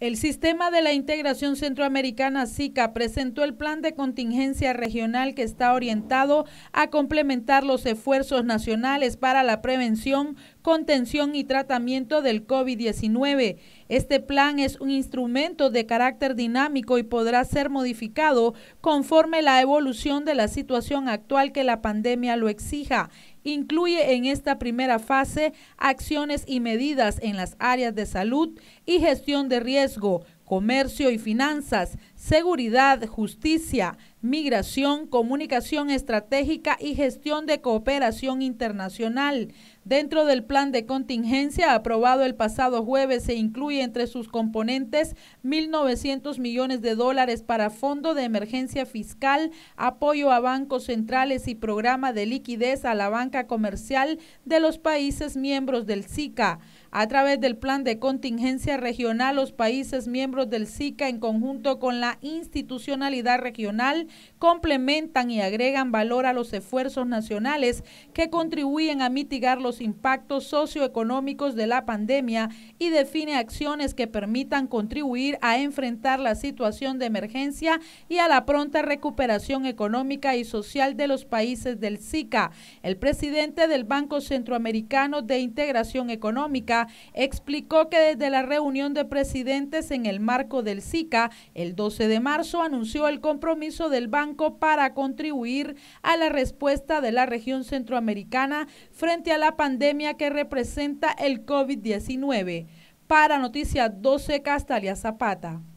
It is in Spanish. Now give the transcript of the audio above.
El Sistema de la Integración Centroamericana SICA presentó el plan de contingencia regional que está orientado a complementar los esfuerzos nacionales para la prevención, contención y tratamiento del COVID-19. Este plan es un instrumento de carácter dinámico y podrá ser modificado conforme la evolución de la situación actual que la pandemia lo exija. Incluye en esta primera fase acciones y medidas en las áreas de salud y gestión de riesgo, comercio y finanzas, seguridad, justicia, migración, comunicación estratégica y gestión de cooperación internacional. Dentro del plan de contingencia aprobado el pasado jueves se incluye entre sus componentes 1.900 millones de dólares para fondo de emergencia fiscal, apoyo a bancos centrales y programa de liquidez a la banca comercial de los países miembros del SICA. A través del plan de contingencia regional, los países miembros del SICA en conjunto con la institucionalidad regional complementan y agregan valor a los esfuerzos nacionales que contribuyen a mitigar los impactos socioeconómicos de la pandemia y define acciones que permitan contribuir a enfrentar la situación de emergencia y a la pronta recuperación económica y social de los países del SICA. El presidente del Banco Centroamericano de Integración Económica explicó que desde la reunión de presidentes en el marco del SICA, el 12 de marzo anunció el compromiso del banco para contribuir a la respuesta de la región centroamericana frente a la pandemia que representa el COVID-19. Para Noticias 12, Castalia Zapata.